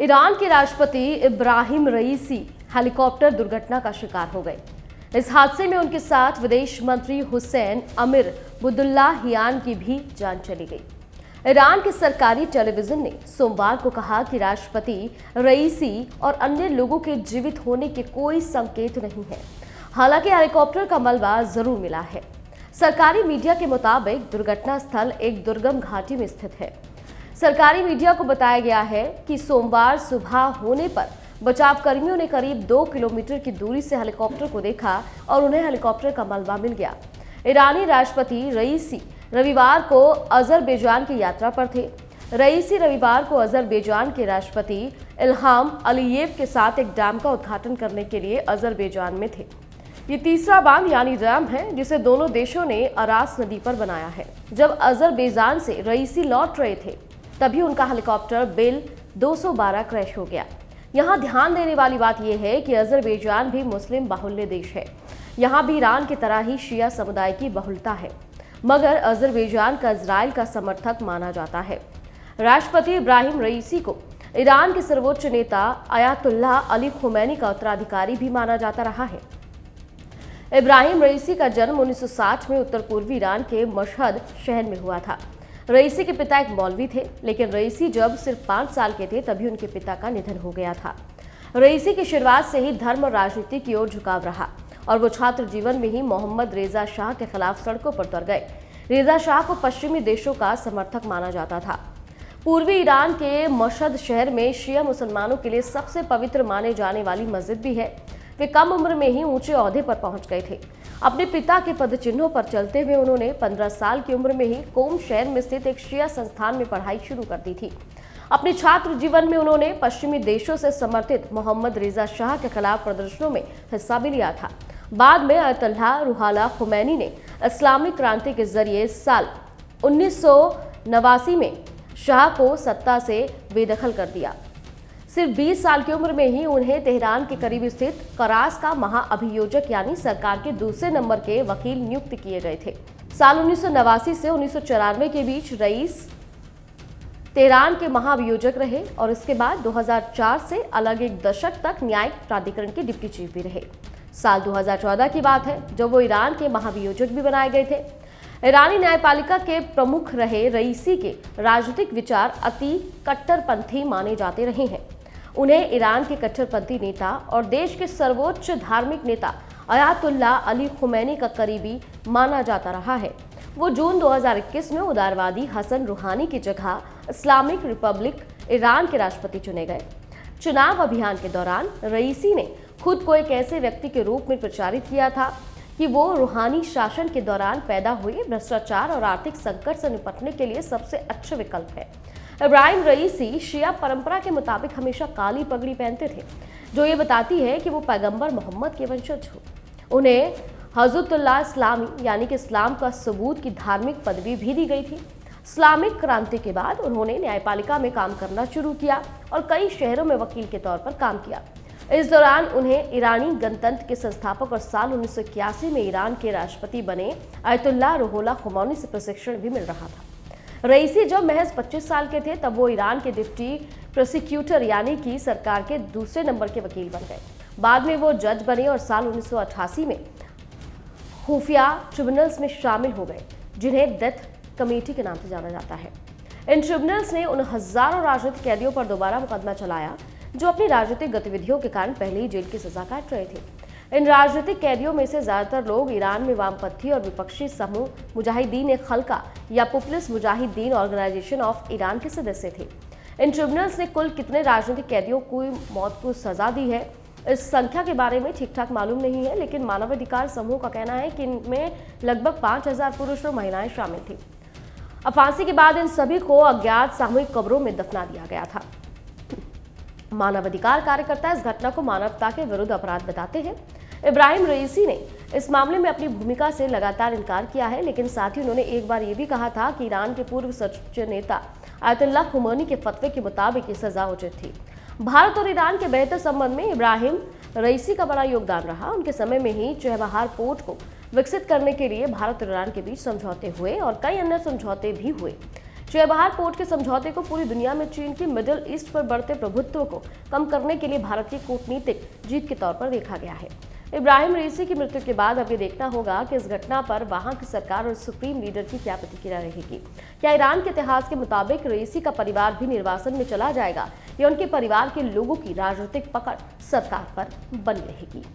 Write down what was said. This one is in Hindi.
ईरान के राष्ट्रपति इब्राहिम रईसी हेलीकॉप्टर दुर्घटना का शिकार हो गए इस हादसे में उनके साथ विदेश मंत्री हुसैन अमिर बुदुल्ला हियान की भी जान चली गई ईरान के सरकारी टेलीविजन ने सोमवार को कहा कि राष्ट्रपति रईसी और अन्य लोगों के जीवित होने के कोई संकेत नहीं है हालांकि हेलीकॉप्टर का मलबा जरूर मिला है सरकारी मीडिया के मुताबिक दुर्घटना स्थल एक दुर्गम घाटी में स्थित है सरकारी मीडिया को बताया गया है कि सोमवार सुबह होने पर बचाव कर्मियों ने करीब दो किलोमीटर की दूरी से हेलीकॉप्टर को देखा और उन्हें हेलीकॉप्टर का मलबा मिल गया ईरानी राष्ट्रपति रईसी रविवार को अजरबैजान की यात्रा पर थे रईसी रविवार को अजरबैजान के राष्ट्रपति इल्हाम अलीयेव के साथ एक डैम का उद्घाटन करने के लिए अजरबैजान में थे ये तीसरा बांध यानी डैम है जिसे दोनों देशों ने अरास नदी पर बनाया है जब अजरबैजान से रईसी लौट रहे थे तभी उनका हेलीकॉप्टर बिल 212 क्रैश हो गया यहाँ ध्यान देने वाली बात यह है कि अजरबैजान भी मुस्लिम बाहुल्य देश है यहाँ भी ईरान की तरह ही शिया समुदाय की बहुलता है मगर अजरबैजान का इसराइल का समर्थक माना जाता है राष्ट्रपति इब्राहिम रईसी को ईरान के सर्वोच्च नेता अयातुल्ला अली खुमैनी का उत्तराधिकारी भी माना जाता रहा है इब्राहिम रईसी का जन्म 1960 में उत्तर पूर्वी ईरान के मशहद शहर में हुआ था रईसी के पिता एक मौलवी थे लेकिन रईसी जब सिर्फ पांच साल के थे तभी उनके पिता का निधन हो गया था रईसी की शुरुआत से ही धर्म और राजनीति की ओर झुकाव रहा और वो छात्र जीवन में ही मोहम्मद रेजा शाह के खिलाफ सड़कों पर उतर गए रेजा शाह को पश्चिमी देशों का समर्थक माना जाता था पूर्वी ईरान के मशद शहर में शिया मुसलमानों के लिए सबसे पवित्र माने जाने वाली मस्जिद भी है वे कम उम्र में ही ऊंचे औहदे पर पहुंच गए थे अपने पिता के पद चिन्हों पर चलते हुए उन्होंने 15 साल की उम्र में ही कोम शहर में स्थित एक शिया संस्थान में पढ़ाई शुरू कर दी थी अपने छात्र जीवन में उन्होंने पश्चिमी देशों से समर्थित मोहम्मद रिजा शाह के खिलाफ प्रदर्शनों में हिस्सा भी लिया था बाद में अतल्ला रूहाला खुमैनी ने इस्लामिक क्रांति के जरिए साल उन्नीस में शाह को सत्ता से बेदखल कर दिया सिर्फ 20 साल की उम्र में ही उन्हें तेहरान के करीब स्थित करास का महाअभियोजक यानी सरकार के दूसरे नंबर के वकील नियुक्त किए गए थे साल उन्नीस से उन्नीस के बीच रईस तेहरान के महाअभियोजक रहे और इसके बाद 2004 से अलग एक दशक तक न्यायिक प्राधिकरण के डिप्टी चीफ भी रहे साल 2014 की बात है जब वो ईरान के महाभियोजक भी बनाए गए थे ईरानी न्यायपालिका के प्रमुख रहे रईसी के राजनीतिक विचार अति कट्टरपंथी माने जाते रहे हैं उन्हें ईरान के कट्टरपंथी नेता और देश के सर्वोच्च धार्मिक नेता अयातुल्ला अली खुमैनी का करीबी माना जाता रहा है वो जून 2021 में उदारवादी हसन रूहानी की जगह इस्लामिक रिपब्लिक ईरान के राष्ट्रपति चुने गए चुनाव अभियान के दौरान रईसी ने खुद को एक ऐसे व्यक्ति के रूप में प्रचारित किया था कि वो रूहानी शासन के दौरान पैदा हुए भ्रष्टाचार और आर्थिक संकट से निपटने के लिए सबसे अच्छा विकल्प है इब्राहिम रईसी शिया परंपरा के मुताबिक हमेशा काली पगड़ी पहनते थे जो ये बताती है कि वो पैगंबर मोहम्मद के वंशज हो उन्हें हजरतुल्ला इस्लामी यानी कि इस्लाम का सबूत की धार्मिक पदवी भी दी गई थी इस्लामिक क्रांति के बाद उन्होंने न्यायपालिका में काम करना शुरू किया और कई शहरों में वकील के तौर पर काम किया इस दौरान उन्हें ईरानी गणतंत्र के संस्थापक और साल उन्नीस में ईरान के राष्ट्रपति बने आयतुल्ला रोहोला खुमानी से प्रशिक्षण भी मिल रहा था रईसी जब महज 25 साल के थे तब वो ईरान के डिप्टी प्रोसिक्यूटर यानी कि सरकार के दूसरे नंबर के वकील बन गए बाद में वो जज बने और साल उन्नीस में खुफिया ट्रिब्यूनल्स में शामिल हो गए जिन्हें डेथ कमेटी के नाम से जाना जाता है इन ट्रिब्यूनल्स ने उन हजारों राजनीतिक कैदियों पर दोबारा मुकदमा चलाया जो अपनी राजनीतिक गतिविधियों के कारण पहले ही जेल की सजा काट रहे थे इन राजनीतिक कैदियों में से ज्यादातर लोग ईरान में वामपंथी और विपक्षी समूह मुजाहिदीन ए खलका या पॉपुलस मुजाहिदीन ऑर्गेनाइजेशन ऑफ ईरान के सदस्य थे इन ट्रिब्यूनल्स ने कुल कितने राजनीतिक कैदियों को मौत को सजा दी है इस संख्या के बारे में ठीक ठाक मालूम नहीं है लेकिन मानवाधिकार समूह का कहना है कि इनमें लगभग 5000 पुरुष और महिलाएं शामिल थी अब फांसी के बाद इन सभी को अज्ञात सामूहिक कब्रों में दफना दिया गया था मानवाधिकार कार्यकर्ता इस घटना को मानवता के विरुद्ध अपराध बताते हैं इब्राहिम रईसी ने इस मामले में अपनी भूमिका से लगातार इनकार किया है लेकिन साथ ही उन्होंने एक बार ये भी कहा था कि ईरान के पूर्व सर्वोच्च नेता आयतुल्ला खुमैनी के फतवे के मुताबिक ये सजा उचित थी भारत और ईरान के बेहतर संबंध में इब्राहिम रईसी का बड़ा योगदान रहा उनके समय में ही चहबहार पोर्ट को विकसित करने के लिए भारत और ईरान के बीच समझौते हुए और कई अन्य समझौते भी हुए चयबहार पोर्ट के समझौते को पूरी दुनिया में चीन की मिडिल ईस्ट पर बढ़ते प्रभुत्व को कम करने के लिए भारत की कूटनीतिक जीत के तौर पर देखा गया है इब्राहिम रेसी की मृत्यु के बाद अब ये देखना होगा कि इस घटना पर वहां की सरकार और सुप्रीम लीडर की क्या प्रतिक्रिया रहेगी क्या ईरान के इतिहास के मुताबिक रेसी का परिवार भी निर्वासन में चला जाएगा या उनके परिवार के लोगों की राजनीतिक पकड़ सरकार पर बनी रहेगी